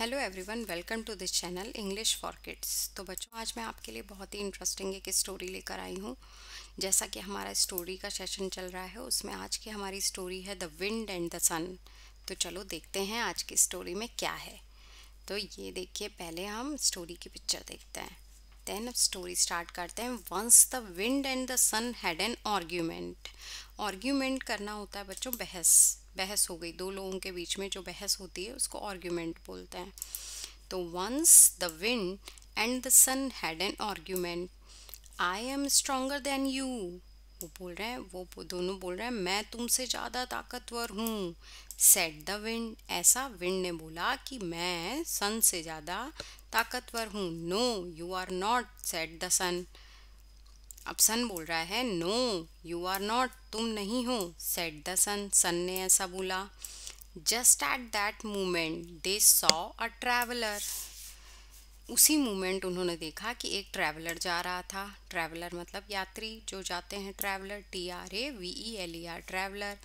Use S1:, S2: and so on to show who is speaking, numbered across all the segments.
S1: hello everyone welcome to this channel English for kids तो बच्चों आज मैं आपके लिए बहुत ही इंटरेस्टिंग एक स्टोरी लेकर आई हूँ जैसा कि हमारा स्टोरी का सेशन चल रहा है उसमें आज की हमारी स्टोरी है the wind and the sun तो चलो देखते हैं आज की स्टोरी में क्या है तो ये देखिए पहले हम स्टोरी की पिक्चर देखते हैं देन अब स्टोरी स्टार्ट करते हैं once the wind and the sun had an argument argument करना होता है बच्चों बहस बहस हो गई दो लोगों के बीच में जो बहस होती है उसको आर्ग्यूमेंट बोलते हैं तो once the wind and the sun had an argument I am stronger than you वो बोल रहे हैं वो दोनों बोल रहे हैं मैं तुमसे ज़्यादा ताकतवर हूँ सेट द विंड ऐसा विंड ने बोला कि मैं सन से ज़्यादा ताकतवर हूँ no you are not said the sun अब सन बोल रहा है नो यू आर नॉट तुम नहीं हो सेट द सन सन ने ऐसा बोला just at that moment they saw a traveller उसी मोमेंट उन्होंने देखा कि एक ट्रैवलर जा रहा था ट्रैवलर मतलब यात्री जो जाते हैं traveller T R A V E L E R traveller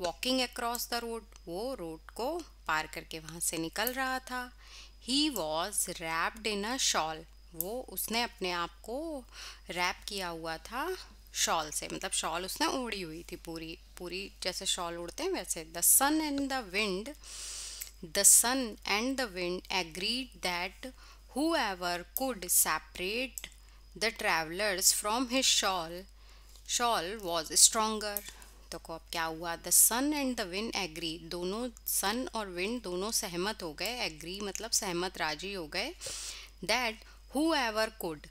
S1: walking across the road वो रोड को पार करके वहाँ से निकल रहा था he was wrapped in a shawl वो उसने अपने आप को रैप किया हुआ था शॉल से मतलब शॉल उसने ओढ़ी हुई थी पूरी पूरी जैसे शॉल उड़ते हैं वैसे the sun and the wind the sun and the wind agreed that whoever could separate the travellers from his shawl shawl was stronger तो को अब क्या हुआ the sun and the wind agree दोनों sun और wind दोनों सहमत हो गए एग्री मतलब सहमत राजी हो गए दैट हु एवर कुड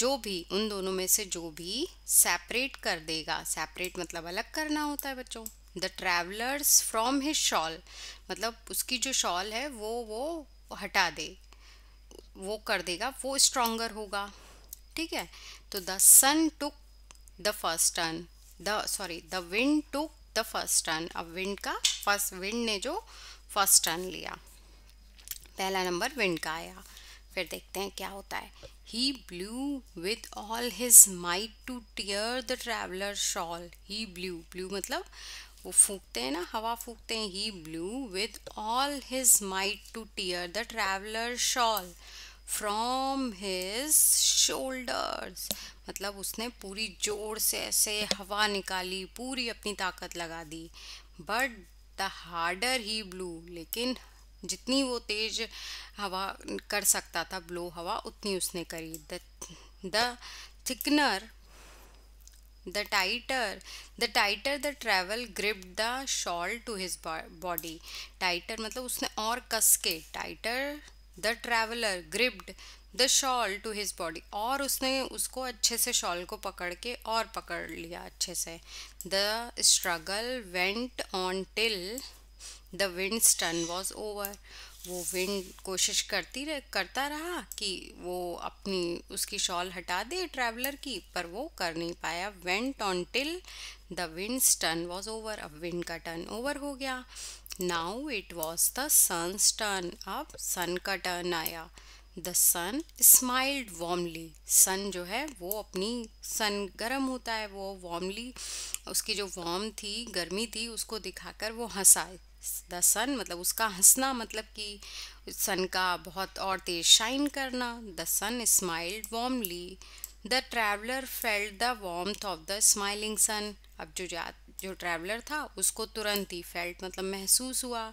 S1: जो भी उन दोनों में से जो भी सेपरेट कर देगा सेपरेट मतलब अलग करना होता है बच्चों the travellers from his shawl मतलब उसकी जो शॉल है वो वो हटा दे वो कर देगा वो स्ट्रोंगर होगा ठीक है तो the sun took the first turn the sorry the wind took the first turn अब विंड का फर्स्ट विंड ने जो फर्स्ट टर्न लिया पहला नंबर विंड का आया फिर देखते हैं क्या होता है he blew with all his might to tear the traveller shawl he blew blew मतलब वो फूकते हैं ना हवा फूकते हैं he blew with all his might to tear the traveller shawl from his shoulders मतलब उसने पूरी जोर से ऐसे हवा निकाली पूरी अपनी ताकत लगा दी but the harder he blew लेकिन जितनी वो तेज हवा कर सकता था ब्लो हवा उतनी उसने करी the thicker the tighter the tighter the travel grip the shawl to his body tighter मतलब उसने और कस के tighter the traveller gripped the shawl to his body और उसने उसको अच्छे से शॉल को पकड़ के और पकड़ लिया अच्छे से the struggle went on till the winds turn was over वो विंड कोशिश करती रह करता रहा कि वो अपनी उसकी शॉल हटा दे ट्रैवलर की पर वो कर नहीं पाया went on till the wind turn was over अब विंड का टर्न ओवर हो गया now it was the sun's turn अब सन का टर्न आया the sun smiled warmly sun जो है वो अपनी सन गर्म होता है वो वार्मली उसकी जो वार्म थी गर्मी थी उसको दिखाकर वो हंसाए द सन मतलब उसका हंसना मतलब कि सन का बहुत और तेज शाइन करना the sun smiled warmly the traveller felt the warmth of the smiling sun अब जो जा जो ट्रैवलर था उसको तुरंत ही फेल्ट मतलब महसूस हुआ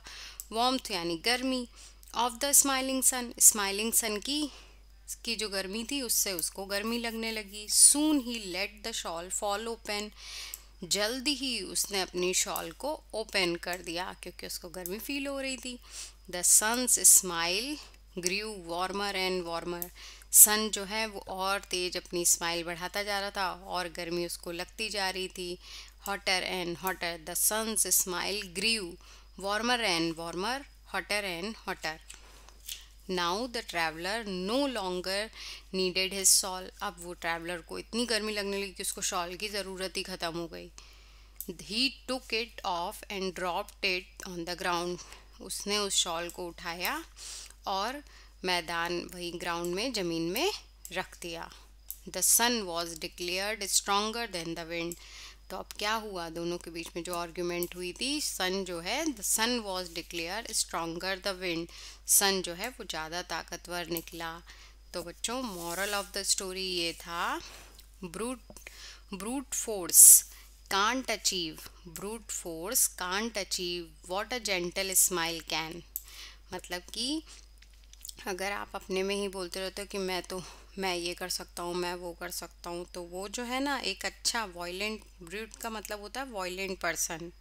S1: वॉम्थ यानी गर्मी of the smiling sun smiling sun की की जो गर्मी थी उससे उसको गर्मी लगने लगी soon he let the shawl fall open जल्द ही उसने अपनी शॉल को ओपन कर दिया क्योंकि उसको गर्मी फील हो रही थी the sun's smile grew warmer and warmer sun जो है वो और तेज़ अपनी स्माइल बढ़ाता जा रहा था और गर्मी उसको लगती जा रही थी hotter and hotter the sun's smile grew warmer and warmer hotter and hotter now the traveller no longer needed his shawl अब वो ट्रैवलर को इतनी गर्मी लगने लगी कि उसको शॉल की ज़रूरत ही ख़त्म हो गई he took it off and drop it on the ground उसने उस शॉल को उठाया और मैदान वही ग्राउंड में ज़मीन में रख दिया the sun was declared stronger than the wind तो अब क्या हुआ दोनों के बीच में जो आर्ग्यूमेंट हुई थी सन जो है the sun was declared stronger the wind sun जो है वो ज़्यादा ताकतवर निकला तो बच्चों मॉरल ऑफ द स्टोरी ये था brute brute force can't achieve brute force can't achieve what a gentle smile can मतलब कि अगर आप अपने में ही बोलते रहते हो कि मैं तो मैं ये कर सकता हूँ मैं वो कर सकता हूँ तो वो जो है ना एक अच्छा वॉयलेंट ब्रूट का मतलब होता है वॉयलेंट पर्सन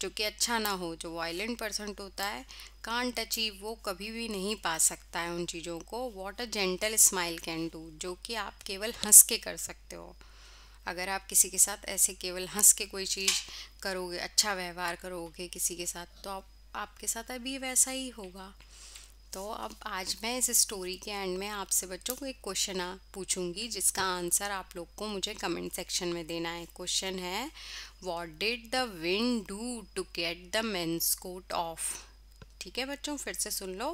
S1: जो कि अच्छा ना हो जो वायलेंट पर्सन होता है कांट अचीव वो कभी भी नहीं पा सकता है उन चीज़ों को what a gentle smile can do जो कि आप केवल हंस के कर सकते हो अगर आप किसी के साथ ऐसे केवल हंस के कोई चीज़ करोगे अच्छा व्यवहार करोगे किसी के साथ तो आप आपके साथ अभी वैसा ही होगा तो अब आज मैं इस स्टोरी के एंड में आपसे बच्चों को एक क्वेश्चन पूछूंगी जिसका आंसर आप लोग को मुझे कमेंट सेक्शन में देना है क्वेश्चन है what did the wind do to get the man's coat off ठीक है बच्चों फिर से सुन लो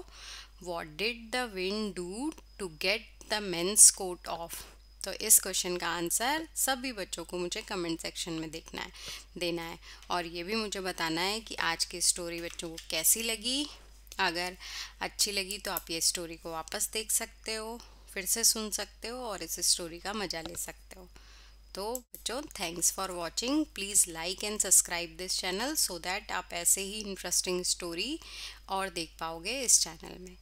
S1: what did the wind do to get the man's coat off तो इस क्वेश्चन का आंसर सभी बच्चों को मुझे कमेंट सेक्शन में देखना है देना है और ये भी मुझे बताना है कि आज की स्टोरी बच्चों को कैसी लगी अगर अच्छी लगी तो आप ये स्टोरी को वापस देख सकते हो फिर से सुन सकते हो और इस स्टोरी का मज़ा ले सकते हो तो बच्चों thanks for watching please like and subscribe this channel so that आप ऐसे ही इंटरेस्टिंग स्टोरी और देख पाओगे इस चैनल में